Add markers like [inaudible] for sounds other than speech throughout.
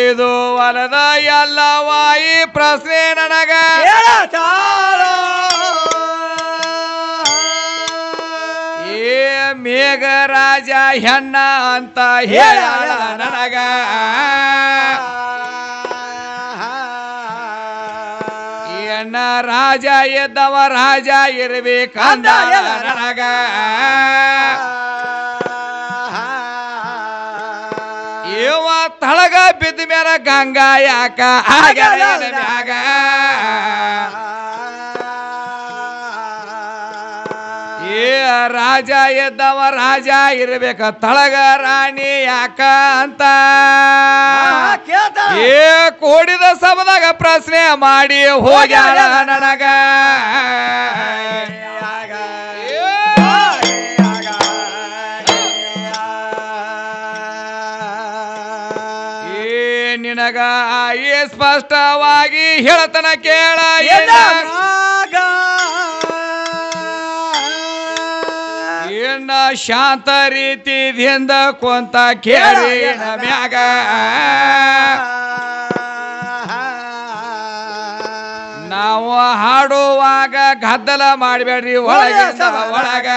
ಏದು ಎಲ್ಲ ವಾಯಿ ಪ್ರಶ್ನೆ ನನಗ ಏ ಮೇಘರಾಜ ಹೆಣ್ಣ ಅಂತ ಹೇಳ ನನಗ ಎನ್ನ ರಾಜ ಎದ್ದವ ರಾಜ ಇರ್ಬೇಕಂದ ನನಗ ಹಳಗ ಬಿದ್ದ ಮ್ಯಾಲ ಗಂಗಾ ಯಾಕ ಏ ರಾಜ ಎದ್ದವ ರಾಜ ಇರ್ಬೇಕ ತಳಗ ರಾಣಿ ಯಾಕ ಅಂತ ಏ ಕೋಡಿದ ಸಮದಾಗ ಪ್ರಶ್ನೆ ಮಾಡಿ ಹೋಗ್ಯಾರ ನನಗ ಸ್ಪಷ್ಟವಾಗಿ ಹೇಳತನ ಕೇಳ ಏನ ಶಾಂತ ರೀತಿದಿಂದ ಕೊಂತ ಕೇಳಿ ಮ್ಯಾಗ ನಾವು ಹಾಡುವಾಗ ಗದ್ದಲ ಮಾಡಬೇಡ್ರಿ ಒಳಗೆ ಒಳಗ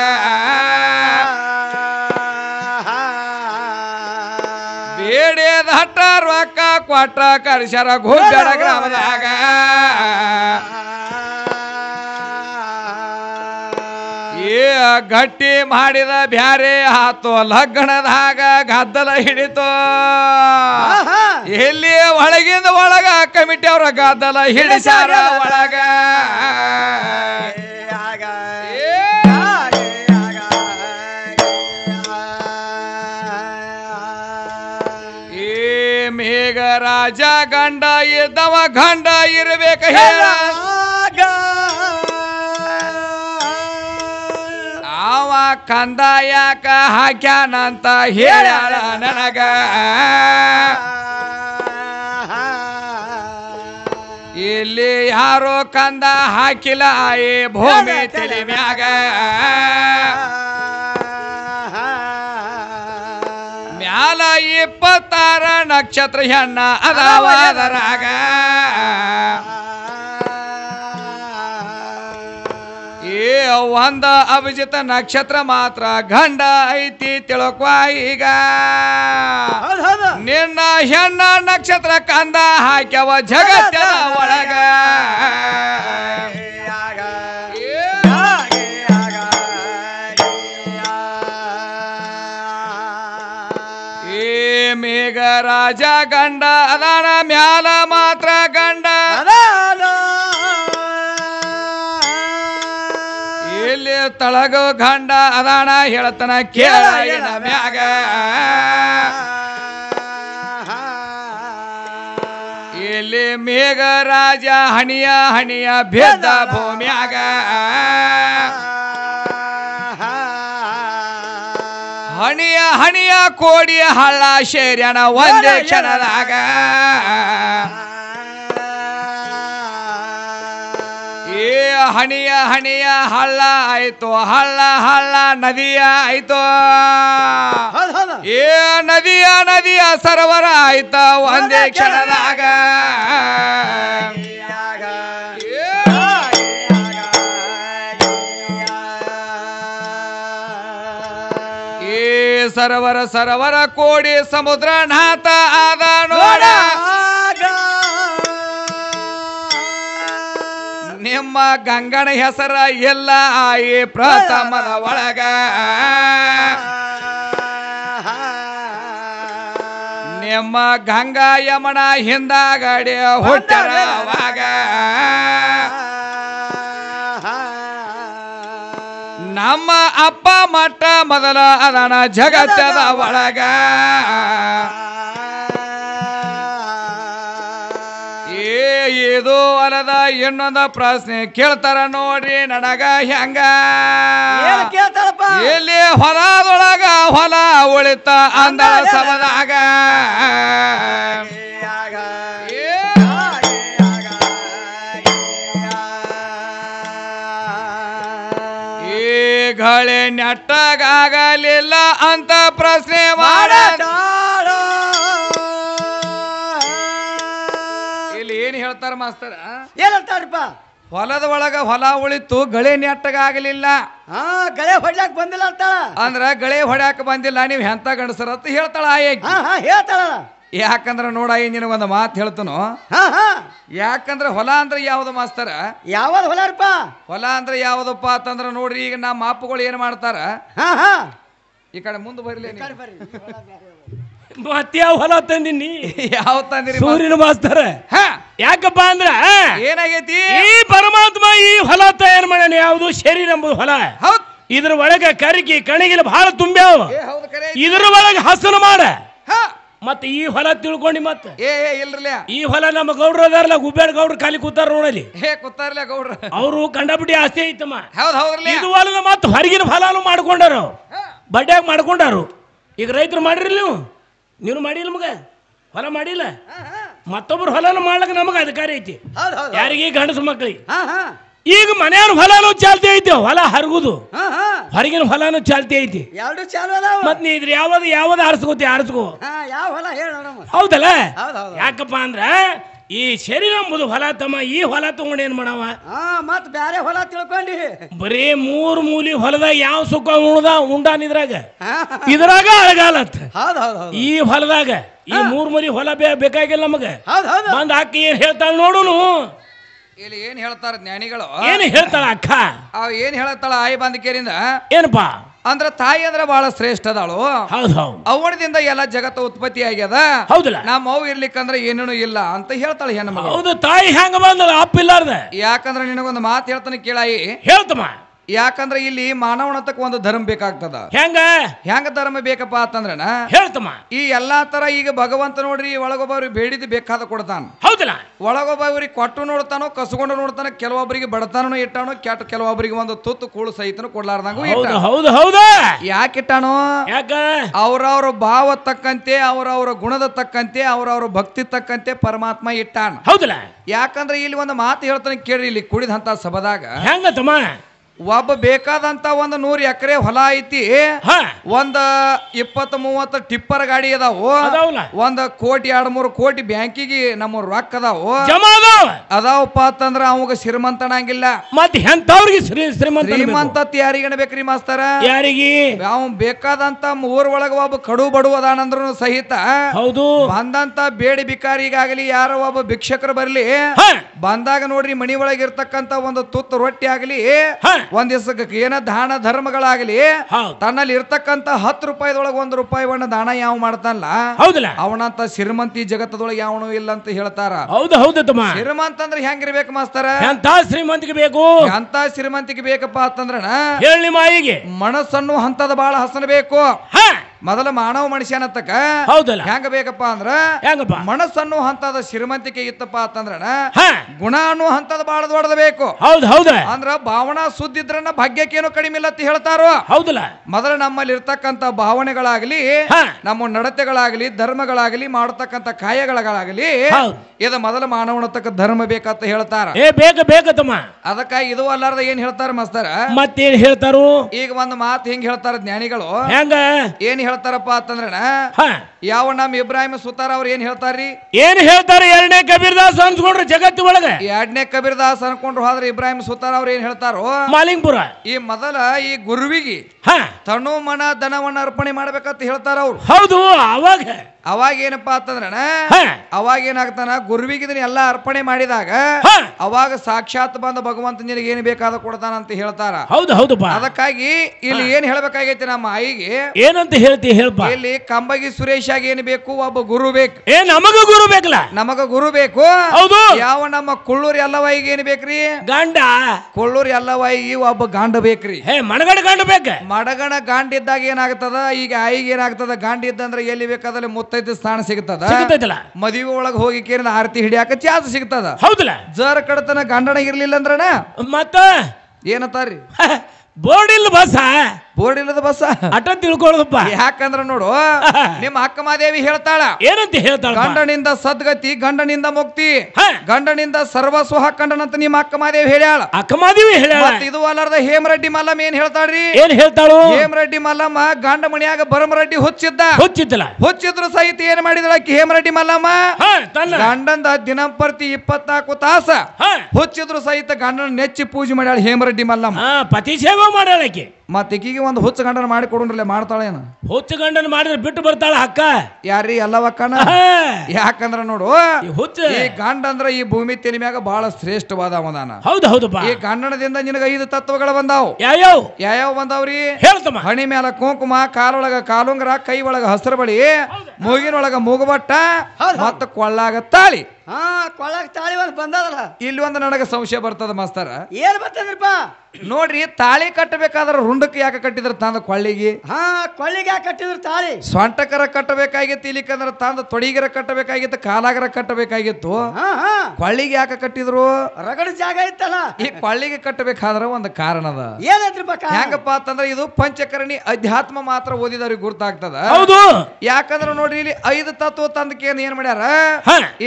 ಅಟ್ಟ ರೊಕ್ಕ ಕೊಟ್ಟ ಕರ್ಶರ ಘೋಷರ ಗ್ರಾಮದಾಗ ಏ ಗಟ್ಟಿ ಮಾಡಿದ ಬ್ಯಾರೆ ಹಾತು ಲಗ್ನದಾಗ ಗದ್ದಲ ಹಿಡಿತು ಎಲ್ಲಿ ಒಳಗಿಂದ ಒಳಗ ಕಮಿಟಿ ಅವರ ಗದ್ದಲ ಹಿಡಿಸಾರ ಒಳಗ ರಾಜ ಗಂಡ ಇದ್ದವ ಗಂಡ ಇರಬೇಕು ಹೇಳ ಅವ ಕಂದ ಯಾಕ ಹಾಕ್ಯಾನಂತ ಹೇಳ ನನಗ ಇಲ್ಲಿ ಯಾರೋ ಕಂದ ಹಾಕಿಲ್ಲ ಏ ಭೂಮಿ ತಿಳಿ ಮ್ಯಾಗ ಇಪ್ಪತ್ತಾರ ನಕ್ಷತ್ರ ಹೆಣ್ಣ ಅದಾವ ಅದರಾಗ ಏ ಒಂದ ಅಭಿಜಿತ ನಕ್ಷತ್ರ ಮಾತ್ರ ಗಂಡ ಐತಿ ತಿಳಕ್ವ ಈಗ ನಿನ್ನ ಹೆಣ್ಣ ನಕ್ಷತ್ರ ಕಂದ ಹಾಕ್ಯವ ಜಗತ್ತಿನ ಒಳಗ ಮೇಘ ರಾಜ ಗಂಡ ಅದಾನ ಮ್ಯಾಲ ಮಾತ್ರ ಗಂಡ ಇಲ್ಲಿ ತಳಗ ಗಂಡ ಅದಾನ ಹೇಳತನ ಕೇಳ ಮ್ಯಾಗ ಇಲ್ಲಿ ಮೇಘ ರಾಜ ಹಣಿಯ ಹಣಿಯ ಭೇದ ಭೂಮ್ಯಾಗ ಹಣಿಯ ಹಣಿಯ ಕೋಡಿಯ ಹಳ್ಳ ಶೇರ್ಯಣ ಒಂದೇ ಕ್ಷಣದಾಗ ಏ ಹಣಿಯ ಹಣಿಯ ಹಳ್ಳ ಆಯ್ತು ಹಳ್ಳ ಹಳ್ಳ ನದಿಯ ಆಯ್ತು ಏ ನದಿಯ ನದಿಯ ಸರೋವರ ಆಯ್ತ ಒಂದೇ ಕ್ಷಣದಾಗ ಸರವರ ಸರವರ ಕೋಡಿ ಸಮುದ್ರ ನಾಥ ಆದ ನೋಡ ನಿಮ್ಮ ಗಂಗನ ಹೆಸರ ಎಲ್ಲ ಆಯಿ ಪ್ರಥಮನ ಒಳಗ ನಿಮ್ಮ ಗಂಗಾ ಯಮನ ಹಿಂದಾಗಡೆ ಹುಟ್ಟರವಾಗ ನಮ್ಮ ಅಪ್ಪ ಮಟ್ಟ ಮೊದಲ ಅದನ ಜಗತ್ತದ ಒಳಗ ಏ ಇದು ಅಲ್ಲದ ಇನ್ನೊಂದ ಪ್ರಶ್ನೆ ಕೇಳ್ತಾರ ನೋಡ್ರಿ ನನಗ ಹೆಂಗ ಇಲ್ಲಿ ಹೊಲದೊಳಗ ಹೊಲ ಉಳಿತ ಅಂದ ಸಮದಾಗ ಘಳೆ ನೆಟ್ಟಗಾಗಲಿಲ್ಲ ಅಂತ ಪ್ರಶ್ನೆ ಮಾಡ ಇಲ್ಲಿ ಏನ್ ಹೇಳ್ತಾರ ಮಾಸ್ತರ ಏನಂತಾರಪ್ಪ ಹೊಲದ ಒಳಗ ಹೊಲ ಉಳಿತು ಗಳೆ ನೆಟ್ಟಗಾಗಲಿಲ್ಲ ಹಾ ಗಳೆ ಹೊಡ್ಯಾಕ್ ಬಂದಿಲ್ಲ ಅಂತ ಅಂದ್ರ ಗಳೆ ಹೊಡ್ಯಾಕ ಬಂದಿಲ್ಲ ನೀವ್ ಎಂತ ಗಂಡಸರ ಅಂತ ಹೇಳ್ತಾಳ ಹೇಳ್ತಾಳ ಯಾಕಂದ್ರೆ ನೋಡ ಒಂದು ಮಾತು ಹೇಳ್ತನು ಯಾಕಂದ್ರೆ ಹೊಲ ಅಂದ್ರೆ ಯಾವ್ದು ಮಾಸ್ತರ ಯಾವ ಹೊಲ ಅಂದ್ರೆ ಯಾವ್ದಪ್ಪ ಅಂತಂದ್ರೆ ನೋಡ್ರಿ ಈಗ ನಮ್ಮ ಮಾಪುಗಳು ಏನ್ ಮಾಡ್ತಾರ ಈ ಕಡೆ ಮುಂದೆ ಬರ್ಲಿ ಹೊಲ ತಂದಿನಿ ಯಾವ ತಂದಿರಿ ಸೂರ್ಯನ ಮಾಸ್ತರ ಯಾಕಪ್ಪ ಅಂದ್ರ ಏನಾಗೈತಿ ಈ ಪರಮಾತ್ಮ ಈ ಹೊಲ ತಯಾರು ಮಾಡ ಯಾವುದು ಶರೀರ ಎಂಬುದು ಹೊಲ ಇದ್ರ ಒಳಗ ಕರಿಕಿ ಕಣಿಗಿಲ್ ಬಹಳ ತುಂಬ್ಯಾವ ಇದ್ರ ಒಳಗೆ ಹಸನು ಮಾಡ ಮತ್ತೆ ಈ ಹೊಲ ತಿಳ್ಕೊಂಡಿ ಮತ್ತೆ ಏ ಏ ಇಲ್ರಲ್ಲ ಈ ಹೊಲ ನಮ್ಮ ಗೌಡ್ರು ಅದಾರಲ್ಲ ಗುಬ್ಬೇಡ ಗೌಡ್ರು ಖಾಲಿ ಕೂತಾರ ನೋಡಲಿ ಹೇ ಕೂತಾರಲ್ಲ ಗೌಡ್ರ ಅವರು ಕಂಡಬಿಟ್ಟು ಆಸ್ತಿ ಐತಮ್ಮ ಹೌದು ಹೌದ್ರಲ್ಲ ಇದು ಹೊಲದ ಮತ್ತೆ ಹೊರಗಿನ ಹೊಲನು ಮಾಡ್ಕೊಂಡಾರು ಬಡ್ಡ್ಯಾಗ ಮಾಡ್ಕೊಂಡಾರು ಈಗ ರೈತರು ಮಾಡಿರಲಿ ನೀವು ನೀನು ಮಾಡಿಲ್ಲ ಮಗ ಹೊಲ ಮಾಡಿಲ್ಲ ಮತ್ತೊಬ್ರು ಹೊಲನ ಮಾಡ್ಲಕ್ಕ ನಮಗೆ ಅಧಿಕಾರ ಐತಿ ಯಾರಿಗೆ ಗಂಡಸು ಮಕ್ಕಳಿಗೆ ಈಗ ಮನೆಯವ್ರ ಹೊಲನು ಚಾಲ್ತಿ ಐತಿ ಹೊಲ ಹರಗುದು ಹೊರಗಿನ ಹೊಲನು ಚಾಲ್ತಿ ಐತಿ ಎರಡು ಚಾಲು ಮತ್ ನೀ ಇದ್ರ ಯಾವ್ದು ಯಾವ್ದು ಆರಿಸ್ಕೋತಿ ಆರಿಸ್ಕೋ ಯಾವ ಹೊಲ ಹೇಳೋಣ ಹೌದಲ್ಲ ಯಾಕಪ್ಪ ಅಂದ್ರ ಈ ಶರೀರ ಎಂಬುದು ಹೊಲ ತಮ್ಮ ಈ ಹೊಲ ತಗೊಂಡು ಏನ್ ಮಾಡವ ಮತ್ ಬ್ಯಾರೆ ಹೊಲ ತಿಳ್ಕೊಂಡಿ ಬರೀ ಮೂರ್ ಮೂಲಿ ಹೊಲದಾಗ ಯಾವ ಸುಖ ಉಣದ ಉಂಡಾನ ಇದ್ರಾಗ ಇದ್ರಾಗ ಅಳಗಾಲತ್ ಈ ಹೊಲದಾಗ ಈ ಮೂರ್ ಮೂಲಿ ಹೊಲ ಬೇಕಾಗಿಲ್ಲ ನಮಗ ಹೌದ್ ಬಂದ್ ಹಾಕಿ ಏನ್ ಹೇಳ್ತಾಳ ನೋಡುನು ಇಲ್ಲಿ ಏನ್ ಹೇಳ್ತಾರ ಜ್ಞಾನಿಗಳು ಏನು ಹೇಳ್ತಾಳ ಅಕ್ಕ ಅವ್ ಏನ್ ಹೇಳತ್ತಾಳ ಆಯ್ ಬಂದಕೇರಿಂದ ಏನಪ್ಪಾ ಅಂದ್ರ ತಾಯಿ ಅಂದ್ರ ಬಹಳ ಶ್ರೇಷ್ಠ ಅದಾಳು ಹೌದು ಎಲ್ಲ ಜಗತ್ತು ಉತ್ಪತ್ತಿ ಆಗ್ಯದ ಹೌದಿಲ್ಲ ನಮ್ಮ ಅವ್ ಅಂದ್ರೆ ಏನೇನು ಇಲ್ಲ ಅಂತ ಹೇಳ್ತಾಳೆ ಹೆಣ್ಣು ಹೌದು ತಾಯಿ ಹೆಂಗ ಬಂದಳು ಅಪ್ಪ ಇಲ್ಲಾರ್ದ ಯಾಕಂದ್ರೆ ನಿನಗೊಂದು ಮಾತು ಹೇಳ್ತಾನೆ ಕೇಳಾಯಿ ಹೇಳ್ತಮ್ಮ ಯಾಕಂದ್ರೆ ಇಲ್ಲಿ ಮಾನವನತಕ್ಕ ಒಂದು ಧರ್ಮ ಬೇಕಾಗ್ತದ ಹೆಂಗ ಹೆಂಗ ಧರ್ಮ ಬೇಕಪ್ಪ ಅಂತಂದ್ರ ಹೇಳ್ತಮ್ಮ ಈ ಎಲ್ಲಾ ತರ ಈಗ ಭಗವಂತ ನೋಡ್ರಿ ಒಳಗೊಬ್ಬರು ಬೇಡಿದ್ ಬೇಕಾದ ಕೊಡ್ತಾನ ಹೌದಲ್ಲ ಒಳಗೊಬ್ಬರಿಗೆ ಕೊಟ್ಟು ನೋಡ್ತಾನೋ ಕಸಗೊಂಡು ನೋಡ್ತಾನ ಕೆಲವೊಬ್ಬರಿಗೆ ಬಡತಾನೋ ಇಟ್ಟಾನೋ ಕೆಟ್ಟ ಕೆಲವೊಬ್ಬರಿಗೆ ಒಂದು ತುತ್ತು ಕೂಳು ಸಹಿತನು ಕೊಡ್ಲಾರ್ದಂಗು ಹೌದು ಹೌದು ಯಾಕೆ ಇಟ್ಟಾನೋ ಯಾಕ ಅವ್ರವ್ರ ಭಾವ ತಕ್ಕಂತೆ ಅವ್ರವ್ರ ಗುಣದ ತಕ್ಕಂತೆ ಅವ್ರವ್ರ ಭಕ್ತಿ ತಕ್ಕಂತೆ ಪರಮಾತ್ಮ ಇಟ್ಟಾನ ಹೌದಲ್ಲ ಯಾಕಂದ್ರೆ ಇಲ್ಲಿ ಒಂದು ಮಾತು ಹೇಳ್ತಾನೆ ಕೇಳ್ರಿ ಇಲ್ಲಿ ಕುಡಿದಂತ ಸಭದಾಗ ಹೆಂಗ ಒಬ್ಬ ಬೇಕಾದಂತ ಒಂದು ನೂರ್ ಎಕರೆ ಹೊಲ ಐತಿ ಒಂದ ಇಪ್ಪತ್ ಮೂವತ್ತು ಟಿಪ್ಪರ್ ಗಾಡಿ ಅದಾವು ಒಂದ್ ಕೋಟಿ ಎರಡ್ ಮೂರು ಕೋಟಿ ಬ್ಯಾಂಕಿಗೆ ನಮ್ಮ ರೊಕ್ಕ ಅದಾವ ಅದಾವಪ್ಪ ಅಂತಂದ್ರ ಅವಾಗ ಶ್ರೀಮಂತನಾಗಿಲ್ಲ ಮತ್ ಎಂತವ್ರಿಗೆ ಶ್ರೀಮಂತ ಬೇಕ್ರಿ ಮಾಸ್ತರ ಯಾರಿಗಿ ಅವ್ ಬೇಕಾದಂತ ಊರ್ ಒಳಗ ಒಬ್ಬ ಕಡು ಬಡವ ಅದಾನಂದ್ರು ಸಹಿತ ಹೌದು ಬಂದಂತ ಬೇಡಿ ಬಿಕಾರಿಗಾಗಲಿ ಯಾರ ಒಬ್ಬ ಭಿಕ್ಷಕರು ಬರ್ಲಿ ಬಂದಾಗ ನೋಡ್ರಿ ಮನಿ ಒಳಗಿರ್ತಕ್ಕಂತ ಒಂದು ತುತ್ತ ರೊಟ್ಟಿ ಆಗ್ಲಿ ಒಂದ್ ದಿವಸಕ್ಕೆ ಏನ ದಾನ ಧರ್ಮಗಳಾಗಲಿ ತನ್ನಲ್ಲಿ ಇರ್ತಕ್ಕಂತ ಹತ್ತು ರೂಪಾಯಿದೊಳಗೆ ಒಂದ್ ಬಣ್ಣ ದಾನ ಯಾವ ಮಾಡ್ತಾನಲ್ಲ ಹೌದಲ್ಲ ಅವನಂತ ಶ್ರೀಮಂತಿ ಜಗತ್ತದೊಳಗೆ ಯಾವನು ಇಲ್ಲ ಅಂತ ಹೇಳ್ತಾರ ಹೌದು ಹೌದು ತಮ್ಮ ಶ್ರೀಮಂತ ಅಂದ್ರೆ ಹೆಂಗಿರ್ಬೇಕು ಮಾಸ್ತಾರ ಅಂತ ಶ್ರೀಮಂತಿಗೆ ಬೇಕು ಅಂತ ಶ್ರೀಮಂತಿಗೆ ಬೇಕಪ್ಪ ಅಂತಂದ್ರ ಹೇಳಿ ಮಾಯಿಗೆ ಮನಸ್ಸನ್ನು ಹಂತದ ಬಾಳ ಹಸನ ಬೇಕು ಮೊದಲ ಮಾನವ ಅನ್ನತಕ್ಕ ಹೌದಲ್ಲ ಹೆಂಗ ಬೇಕಪ್ಪ ಅಂದ್ರ ಹೆಂಗಪ್ಪ ಮನಸ್ಸನ್ನು ಹಂತದ ಶ್ರೀಮಂತಿಕೆ ಇತ್ತಪ್ಪ ಅಂತಂದ್ರ ಗುಣ ಅನ್ನು ಹಂತದ ಬಾಳ ದೊಡ್ಡದ ಬೇಕು ಹೌದು ಅಂದ್ರ ಭಾವನಾ ಸುದ್ದಿದ್ರನ್ನ ಭಾಗ್ಯಕ್ಕೇನು ಕಡಿಮೆ ಇಲ್ಲ ಅಂತ ಹೇಳ್ತಾರೋ ಹೌದಲ್ಲ ಮೊದಲ ನಮ್ಮಲ್ಲಿ ಇರ್ತಕ್ಕಂತ ಭಾವನೆಗಳಾಗ್ಲಿ ನಮ್ಮ ನಡತೆಗಳಾಗ್ಲಿ ಧರ್ಮಗಳಾಗ್ಲಿ ಮಾಡತಕ್ಕಂತ ಕಾಯಗಳಾಗಲಿ ಇದ ಮೊದಲ ಮಾನವನ ಮಾನವನತಕ್ಕ ಧರ್ಮ ಬೇಕಂತ ಹೇಳ್ತಾರ ಅದಕ್ಕ ಇದು ಅಲ್ಲಾರ್ದ ಏನ್ ಹೇಳ್ತಾರ ಮಸ್ತಾರ ಮತ್ತೇನ್ ಹೇಳ್ತಾರು ಈಗ ಒಂದ್ ಮಾತು ಹಿಂಗ್ ಹೇಳ್ತಾರ ಜ್ಞಾನಿಗಳು ಹೆಂಗ ಏನ್ ಹೇಳ್ತಾರಪ್ಪ ಯಾವ ನಮ್ ಇಬ್ರಾಹಿಂ ಸುತಾರ ಅವ್ರ ಏನ್ ಹೇಳ್ತಾರ್ರಿ ಏನ್ ಹೇಳ್ತಾರೆ ಎರಡನೇ ದಾಸ್ ಅನ್ಸ್ಕೊಂಡ್ರು ಜಗತ್ತು ಒಳಗ ಎರಡನೇ ದಾಸ್ ಅನ್ಕೊಂಡ್ರು ಹೋದ್ರ ಇಬ್ರಾಹಿಂ ಸುತಾರ ಅವ್ರ ಏನ್ ಹೇಳ್ತಾರೋ ಮಾಲಿಂಗ್ಪುರ ಈ ಮೊದಲ ಈ ಗುರುವಿಗೆ ತಣು ಮನ ದನವನ್ನ ಅರ್ಪಣೆ ಮಾಡ್ಬೇಕಂತ ಹೇಳ್ತಾರ ಅವ್ರು ಹೌದು ಅವಾಗ ಅವಾಗ ಏನಪ್ಪಾ ಅಂತಂದ್ರ ಅವಾಗ ಏನಾಗ್ತಾನ ಗುರುವಿಗೆ ಇದನ್ನ ಎಲ್ಲಾ ಅರ್ಪಣೆ ಮಾಡಿದಾಗ ಅವಾಗ ಸಾಕ್ಷಾತ್ ಬಂದ ಭಗವಂತ ನಿನಗೆ ಏನ್ ಬೇಕಾದ ಕೊಡ್ತಾನ ಅಂತ ಹೇಳ್ತಾರ ಹೌದು ಹೌದು ಅದಕ್ಕಾಗಿ ಇಲ್ಲಿ ಏನ್ ಹೇಳ್ಬೇಕಾಗೈತಿ ನಮ್ಮ ಆಯಿಗೆ ಏನಂತ ಹೇಳ್ತಾರೆ ಐತಿ ಹೇಳಪ್ಪ ಇಲ್ಲಿ ಕಂಬಗಿ ಸುರೇಶ್ ಆಗಿ ಏನ್ ಬೇಕು ಒಬ್ಬ ಗುರು ಬೇಕು ಏ ನಮಗ ಗುರು ಬೇಕಲ್ಲ ನಮಗ ಗುರು ಬೇಕು ಹೌದು ಯಾವ ನಮ್ಮ ಕುಳ್ಳೂರ್ ಎಲ್ಲವಾಯಿಗೆ ಏನ್ ಬೇಕ್ರಿ ಗಂಡ ಕುಳ್ಳೂರ್ ಎಲ್ಲವಾಯಿಗೆ ಒಬ್ಬ ಗಾಂಡ ಬೇಕ್ರಿ ಹೇ ಮಡಗಣ ಗಾಂಡ ಬೇಕ ಮಡಗಣ ಗಾಂಡ ಇದ್ದಾಗ ಏನಾಗ್ತದ ಈಗ ಆಯಿಗೆ ಏನಾಗ್ತದ ಗಾಂಡ ಇದ್ದಂದ್ರೆ ಎಲ್ಲಿ ಬೇಕಾದಲ್ಲಿ ಮುತ್ತೈದ ಸ್ಥಾನ ಸಿಗ್ತದ ಮದುವೆ ಒಳಗ ಹೋಗಿ ಕೇರಿನ ಆರತಿ ಹಿಡಿಯಾಕ ಚಾಸ್ ಸಿಗ್ತದ ಹೌದಲ್ಲ ಜರ ಕಡತನ ಗಂಡನ ಇರ್ಲಿಲ್ಲ ಅಂದ್ರಣ ಮತ್ತ ಏನಂತಾರ್ರಿ ಬೋರ್ಡ್ ಇಲ್ಲ ಬಸ್ ಬೋರ್ಡ್ ಇಲ್ಲದ ಬಸ್ ಅಟ ತಿಳ್ಕೊಳ್ಳೋದಪ್ಪ ಯಾಕಂದ್ರ ನೋಡು [laughs] ನಿಮ್ಮ ಅಕ್ಕಮಾದೇವಿ ಹೇಳ್ತಾಳ ಏನಂತ ಹೇಳ್ತಾಳ ಗಂಡನಿಂದ ಸದ್ಗತಿ ಗಂಡನಿಂದ ಮುಕ್ತಿ ಗಂಡನಿಂದ ಸರ್ವ ಕಂಡನಂತ ನಿಮ್ಮ ಅಕ್ಕಮಾದೇವಿ ಹೇಳ್ಯಾಳ ಅಕ್ಕಮಾದೇವಿ ಹೇಳ್ಯಾಳ ಇದು ಅಲ್ಲಾರ್ದ ಹೇಮರೆಡ್ಡಿ ಮಲ್ಲಮ್ಮ ಏನ್ ಹೇಳ್ತಾಳ್ರಿ ಏನ್ ಹೇಳ್ತಾಳು ಹೇಮರೆಡ್ಡಿ ಮಲ್ಲಮ್ಮ ಗಂಡ ಮಣಿಯಾಗ ಬರಮರೆಡ್ಡಿ ಹುಚ್ಚಿದ್ದ ಹುಚ್ಚಿದ್ದಲ್ಲ ಹುಚ್ಚಿದ್ರು ಸಹಿತ ಏನ್ ಮಾಡಿದಳ ಹೇಮರೆಡ್ಡಿ ಮಲ್ಲಮ್ಮ ಗಂಡಂದ ದಿನಂಪ್ರತಿ ಇಪ್ಪತ್ನಾಲ್ಕು ತಾಸ ಹುಚ್ಚಿದ್ರು ಸಹಿತ ಗಂಡನ ನೆಚ್ಚಿ ಪೂಜೆ ಮಾಡ್ಯಾಳ ಹೇಮರೆಡ್ಡಿ ಮಲ್ಲಮ್ಮ ಪತಿ ಸೇವೆ ಮಾಡ್ಯಾಳಕ್ಕೆ ಮತ್ತೆ ಈಕಿಗೆ ಒಂದು ಹುಚ್ಚ ಗಂಡನ ಮಾಡಿ ಕೊಡೋಣ ಮಾಡ್ತಾಳೇನು ಹುಚ್ಚ ಗಂಡನ ಮಾಡಿದ್ರೆ ಬಿಟ್ಟು ಬರ್ತಾಳ ಅಕ್ಕ ಯಾರಿ ಎಲ್ಲವಕ್ಕನ ಯಾಕಂದ್ರ ನೋಡು ಹುಚ್ಚ ಈ ಗಂಡ ಅಂದ್ರ ಈ ಭೂಮಿ ತೆಲಿ ಮ್ಯಾಗ ಬಹಳ ಶ್ರೇಷ್ಠವಾದ ಅವದಾನ ಹೌದು ಹೌದು ಈ ಗಂಡನದಿಂದ ನಿನಗ ಐದು ತತ್ವಗಳು ಬಂದಾವ್ ಯಾವ ಯಾವ ಬಂದಾವ್ರಿ ಹೇಳ್ತಮ್ಮ ಹಣಿ ಮ್ಯಾಲ ಕುಂಕುಮ ಕಾಲೊಳಗ ಕಾಲುಂಗರ ಕೈ ಒಳಗ ಹಸ್ರು ಬಳಿ ಮೂಗಿನೊಳಗ ಮೂಗುಬಟ್ಟ ಮತ್ತ ಕೊಳ್ಳಾಗ ತಾಳಿ ಹಾ ಕೊಳ್ಳಾಗ ತಾಳಿ ಒಂದು ಬಂದದಲ್ಲ ಇಲ್ಲಿ ಒಂದು ನನಗೆ ಸಂಶಯ ಬರ್ತದ ಮಾಸ್ತರ ಏನ್ ಬರ್ತದ್ರಿಪ್ಪ ನೋಡ್ರಿ ತಾಳಿ ಕಟ್ಟಬೇಕಾದ್ರೆ ರುಂಡಕ್ಕೆ ಯಾಕೆ ಕಟ್ಟಿದ್ರು ತಂದ ಕೊಳ್ಳಿಗೆ ಹಾ ಕೊಳ್ಳಿಗೆ ಯಾಕೆ ಕಟ್ಟಿದ್ರು ತಾಳಿ ಸೊಂಟಕರ ಕಟ್ಟಬೇಕಾಗಿತ್ತು ಇಲ್ಲಿಕಂದ್ರ ತಂದ ತೊಡಿಗರ ಕಟ್ಟಬೇಕಾಗಿತ್ತು ಕಾಲಾಗರ ಕಟ್ಟಬೇಕಾಗಿತ್ತು ಹಾ ಹಾ ಕೊಳ್ಳಿಗೆ ಯಾಕೆ ಕಟ್ಟಿದ್ರು ರಗಡ ಜಾಗ ಇತ್ತಲ್ಲ ಈ ಕೊಳ್ಳಿಗೆ ಕಟ್ಟಬೇಕಾದ್ರೆ ಒಂದು ಕಾರಣ ಅದ ಏನೈತ್ರಿಪ್ಪ ಹೆಂಗಪ್ಪ ಅಂತಂದ್ರೆ ಇದು ಪಂಚಕರಣಿ ಅಧ್ಯಾತ್ಮ ಮಾತ್ರ ಓದಿದವ್ರಿಗೆ ಗುರ್ತಾಗ್ತದ ಹೌದು ಯಾಕಂದ್ರ ನೋಡ್ರಿ ಇಲ್ಲಿ ಐದು ತತ್ವ ತಂದಕ್ಕೆ ಏನ್ ಮಾಡ್ಯಾರ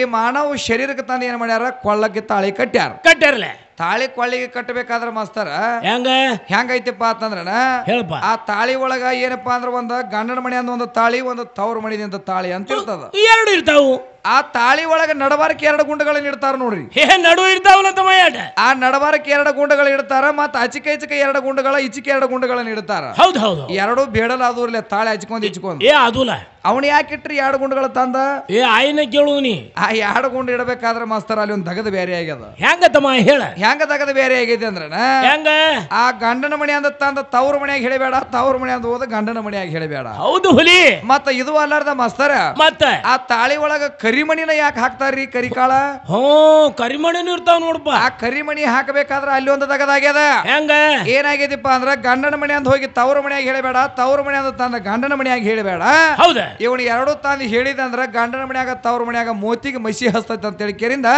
ಈ ಮಾನವ ಅವು ಶರೀರಕ್ಕೆ ತಂದು ಏನ್ ಮಾಡ್ಯಾರ ಕೊಳ್ಳಕ್ಕೆ ತಾಳಿ ಕಟ್ಟ್ಯಾರ ಕಟ್ಟರ್ಲೆ ತಾಳಿ ಕೊಳ್ಳಿಗೆ ಕಟ್ಟಬೇಕಾದ್ರ ಮಾಸ್ತರ ಹೆಂಗ ಹೆಂಗೈತಿಪ್ಪ ಅಂತಂದ್ರ ಹೇಳಪ್ಪ ಆ ತಾಳಿ ಒಳಗ ಏನಪ್ಪಾ ಅಂದ್ರ ಒಂದ್ ಗಂಡನ ಮಣಿ ಅಂದ ಒಂದು ತಾಳಿ ಒಂದು ತವ್ರ ಮಣಿದಿಂದ ತಾಳಿ ಅಂತ ಇರ್ತದ ಎರಡು ಇರ್ತಾವು ಆ ತಾಳಿ ಒಳಗೆ ನಡಬಾರಕ್ಕೆ ಎರಡು ಗುಂಡಗಳನ್ನ ಇಡ್ತಾರ ನೋಡ್ರಿ ನಡು ಇರ್ತಾವಲ್ಲ ಆ ನಡಬಾರಕ್ಕೆ ಎರಡು ಗುಂಡಗಳು ಇಡ್ತಾರ ಮತ್ತ ಅಚಿಕ ಇಚಿಕ ಎರಡು ಗುಂಡಗಳ ಇಚಿಕೆ ಎರಡು ಗುಂಡಗಳನ್ನ ಇಡ್ತಾರ ಹೌದು ಹೌದು ಎರಡು ಬೇಡಲ ಅದು ತಾಳಿ ಹಚ್ಕೊಂಡ್ ಇಚ್ಕೊಂಡ್ ಏ ಅದೂಲ ಅವನು ಯಾಕೆ ಎರಡು ಗುಂಡಗಳ ತಂದ ಏ ಆಯ್ನ ಕೇಳು ಆ ಎರಡು ಗುಂಡ ಇಡಬೇಕಾದ್ರೆ ಮಾಸ್ತರ ಅಲ್ಲಿ ಒಂದು ದಗದ ಬೇರೆ ಆಗ್ಯದ ಹೆಂಗ ತಮ್ಮ ಹೇಳ ಹೆಂಗ ದಗದ ಬೇರೆ ಆಗೈತಿ ಅಂದ್ರ ಹೆಂಗ ಆ ಗಂಡನ ಮನೆ ಅಂದ ತಂದ ತವ್ರ ಮನೆಯಾಗ ಹೇಳಬೇಡ ತವ್ರ ಮನೆ ಅಂದ ಹೋದ ಗಂಡನ ಮನೆಯಾಗ ಹೇಳಬೇಡ ಹೌದು ಹುಲಿ ಮತ್ತ ಇದು ಅಲ್ಲಾರ್ದ ಮಾಸ್ತರ ಮತ್ತ ಆ ತಾಳಿ ಒಳಗ ಕರಿ ಕರಿಮಣಿನ ಯಾಕೆ ಹಾಕ್ತಾರ್ರಿ ಕರಿಕಾಳ ಹೋ ಕರಿಮಣಿನ ಇರ್ತಾವ ನೋಡಪ್ಪ ಆ ಕರಿಮಣಿ ಹಾಕಬೇಕಾದ್ರ ಅಲ್ಲಿ ಒಂದು ತಗದಾಗ್ಯದ ಹೆಂಗ ಏನಾಗ್ಯದಪ್ಪ ಅಂದ್ರ ಗಂಡನ ಮನೆ ಅಂತ ಹೋಗಿ ತವ್ರ ಮನೆಯಾಗ ಹೇಳಬೇಡ ತವ್ರ ಮನೆ ಅಂತ ತಂದ ಗಂಡನ ಮನೆಯಾಗ ಹೇಳಬೇಡ ಹೌದ ಇವನು ಎರಡು ಹೇಳಿದ ಅಂದ್ರ ಗಂಡನ ಮನೆಯಾಗ ತವ್ರ ಮನೆಯಾಗ ಮೋತಿಗೆ ಮಸಿ ಹಸ್ತೈತೆ ಅಂತ ಹೇಳಿ ಕೇರಿಂದ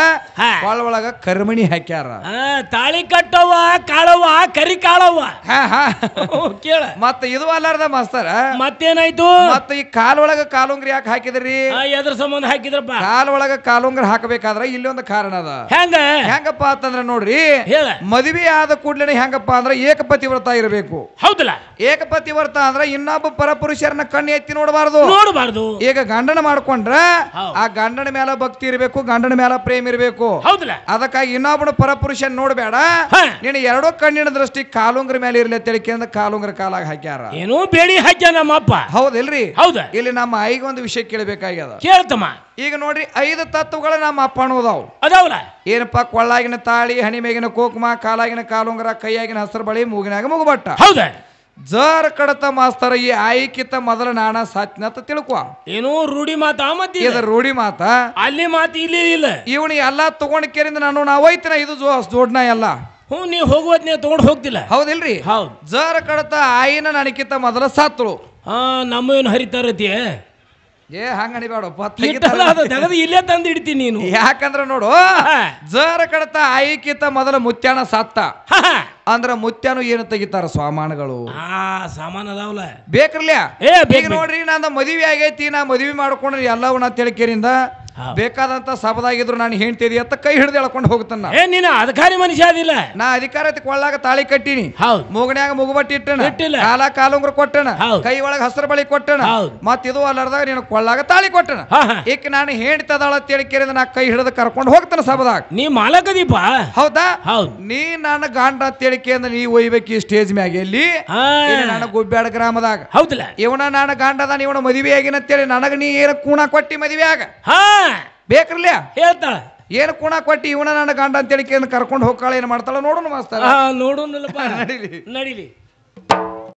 ಒಳ ಒಳಗ ಕರಿಮಣಿ ಹಾಕ್ಯಾರ ತಾಳಿ ಕಟ್ಟವ ಕಾಳವ ಕರಿ ಕಾಳವ ಕೇಳ ಮತ್ತ ಇದು ಅಲ್ಲಾರ್ದ ಮಾಸ್ತರ ಮತ್ತೇನಾಯ್ತು ಮತ್ತ ಈ ಕಾಲ್ ಒಳಗ ಕಾಲುಂಗ್ರಿ ಯಾಕೆ ಹಾಕಿದ್ರಿ ಎದ್ರ ಸಂಬಂಧ ಹಾಕಿದ್ರ ಕಾಲ್ ಒಳಗ ಕಾಲುಂಗ್ರ ಹಾಕಬೇಕಾದ್ರ ಇಲ್ಲಿ ಒಂದು ಕಾರಣ ಅದ ಹೆಂಗ ಹೆಂಗಪ್ಪ ಅಂತಂದ್ರ ನೋಡ್ರಿ ಮದುವೆ ಆದ ಕೂಡ್ಲೇನೆ ಹೆಂಗಪ್ಪ ಅಂದ್ರ ಏಕಪತಿವ್ರತ ಇರಬೇಕು ಏಕಪತಿ ವ್ರತ ಅಂದ್ರೆ ಇನ್ನೊಬ್ಬ ಪರಪುರುಷರನ್ನ ಕಣ್ಣು ಎತ್ತಿ ನೋಡಬಾರದು ನೋಡಬಾರದು ಈಗ ಗಂಡನ ಮಾಡ್ಕೊಂಡ್ರ ಆ ಗಂಡನ ಮೇಲೆ ಭಕ್ತಿ ಇರಬೇಕು ಗಂಡನ ಮೇಲೆ ಪ್ರೇಮ ಇರಬೇಕು ಹೌದಲ್ಲ ಅದಕ್ಕಾಗಿ ಇನ್ನೊಬ್ಬನ ಪರಪುರುಷನ್ ನೋಡಬೇಡ ನೀನು ಎರಡೋ ಕಣ್ಣಿನ ದೃಷ್ಟಿ ಕಾಲುಂಗ್ರ ಮೇಲೆ ಇರ್ಲಿ ಅಂದ್ರೆ ಕಾಲುಂಗ್ರ ಕಾಲಾಗ ಹಾಕ್ಯಾರ ಏನೂ ಬೇಡಿ ಹಾಕ್ಯ ನಮ್ಮಪ್ಪ ಹೌದಲ್ರಿ ಹೌದ ಇಲ್ಲಿ ನಮ್ಮ ಒಂದು ವಿಷಯ ಕೇಳಬೇಕಾಗ್ಯದ ಕೇಳ್ತಮ್ಮ ಈಗ ನೋಡ್ರಿ ಐದು ತತ್ವಗಳ ನಮ್ಮ ಅಪ್ಪ ಅನ್ನೋದಾವು ಅದಾವಲ್ಲ ಏನಪ್ಪ ಕೊಳ್ಳಾಗಿನ ತಾಳಿ ಹಣಿ ಮೇಗಿನ ಕೋಕುಮ ಕಾಲಾಗಿನ ಕಾಲುಂಗರ ಕೈಯಾಗಿನ ಹಸರು ಬಳಿ ಮೂಗಿನಾಗ ಮುಗುಬಟ್ಟ ಹೌದ ಜರ್ ಕಡತ ಮಾಸ್ತರ ಈ ಆಯ್ಕಿತ ಮೊದಲ ನಾಣ ಸಾತ್ನತ ತಿಳ್ಕೊ ಏನೋ ರೂಢಿ ಮಾತಾ ಇದು ರೂಢಿ ಮಾತ ಅಲ್ಲಿ ಮಾತು ಇಲ್ಲಿ ಇಲ್ಲ ಇವನು ಎಲ್ಲಾ ತಗೊಂಡ್ ಕೇರಿಂದ ನಾನು ನಾವು ಹೋಯ್ತಿನ ಇದು ಜೋಡ್ನ ಎಲ್ಲ ಹ್ಞೂ ನೀವು ಹೋಗುವತ್ ನೀವು ತಗೊಂಡ್ ಹೋಗ್ತಿಲ್ಲ ಹೌದಿಲ್ರಿ ಹೌದು ಜರ್ ಕಡತ ಆಯಿನ ನನಕಿತ ಮೊದಲ ಸಾತ್ಳು ಹಾ ನಮ್ಮ ಏನು ಹರಿತಾರತಿಯೇ ಏ ತೆಗೆದು ಇಲ್ಲೇ ತಂದು ಇಡ್ತೀನಿ ನೀನು ಯಾಕಂದ್ರ ನೋಡು ಜರ ಕಡತ ಐಕಿತ ಮೊದಲ ಮುತ್ಯಾನ ಸತ್ತ ಅಂದ್ರ ಮುತ್ಯಾನು ಏನು ತೆಗಿತಾರ ಸಾಮಾನುಗಳು ಸಾಮಾನ ಅದಾವಲ್ಲ ಈಗ ನೋಡ್ರಿ ನಾನು ಮದುವೆ ಆಗೈತಿ ನಾ ಮದುವೆ ಮಾಡ್ಕೊಂಡ್ರಿ ಎಲ್ಲವನ್ನ ತಿಳ್ಕೇರಿಂದ ಬೇಕಾದಂತ ಸಭದಾಗಿದ್ರು ನಾನು ಹೆಂಡ್ತೀರಿ ಅಂತ ಕೈ ಹಿಡಿದು ಎಳ್ಕೊಂಡು ಹೋಗ್ತಾನ ಏ ನೀನು ಅಧಿಕಾರಿ ಮನುಷ್ಯ ಅದಿಲ್ಲ ನಾ ಅಧಿಕಾರ ಕೊಳ್ಳಾಗ ತಾಳಿ ಕಟ್ಟಿನಿ ಹೌದು ಮೂಗನ್ಯಾಗ ಮುಗುಬಟ್ಟಿ ಇಟ್ಟಣ ಕಾಲ ಕಾಲುಂಗ್ರ ಕೊಟ್ಟಣ ಕೈ ಒಳಗ ಹಸಿರು ಬಳಿ ಕೊಟ್ಟಣ ಮತ್ ಇದು ಅಲ್ಲರ್ದಾಗ ನೀನು ಕೊಳ್ಳಾಗ ತಾಳಿ ಕೊಟ್ಟಣ ಈಗ ನಾನು ಹೇಳ್ತದಳ ಕೇಳಿದ ನಾ ಕೈ ಹಿಡಿದು ಕರ್ಕೊಂಡು ಹೋಗ್ತಾನ ಸಭದಾಗ ನೀ ದೀಪ ಹೌದಾ ಹೌದು ನೀ ನನ್ನ ಗಾಂಡ ಅಂತೇಳಿ ಅಂದ್ರೆ ನೀ ಒಯ್ಬೇಕು ಈ ಸ್ಟೇಜ್ ಮ್ಯಾಗೆ ಎಲ್ಲಿ ನನ್ನ ಗುಬ್ಬ್ಯಾಡ ಗ್ರಾಮದಾಗ ಹೌದಿಲ್ಲ ಇವನ ನಾನು ಗಾಂಡದ ಇವನ ಮದುವೆ ಆಗಿನ ಅಂತೇಳಿ ನನಗ ನೀ ಏನ ಕೂಣ ಕೊಟ್ಟಿ ಮದುವೆ ಆಗ ಬೇಕ್ರಲ್ಲ ಹೇಳ್ತಾಳ ಏನು ಕುಣ ಕೊಟ್ಟಿ ಇವನ ನನ್ನ ಗಂಡ ಅಂತೇಳಿ ಕರ್ಕೊಂಡು ಹೋಗ್ತಾಳೆ ಏನು ಮಾಡ್ತಾಳ ನೋಡೋಣ ಮಾಸ್ತಾರ ನೋಡೋಣ ನಡೀಲಿ ನಡೀಲಿ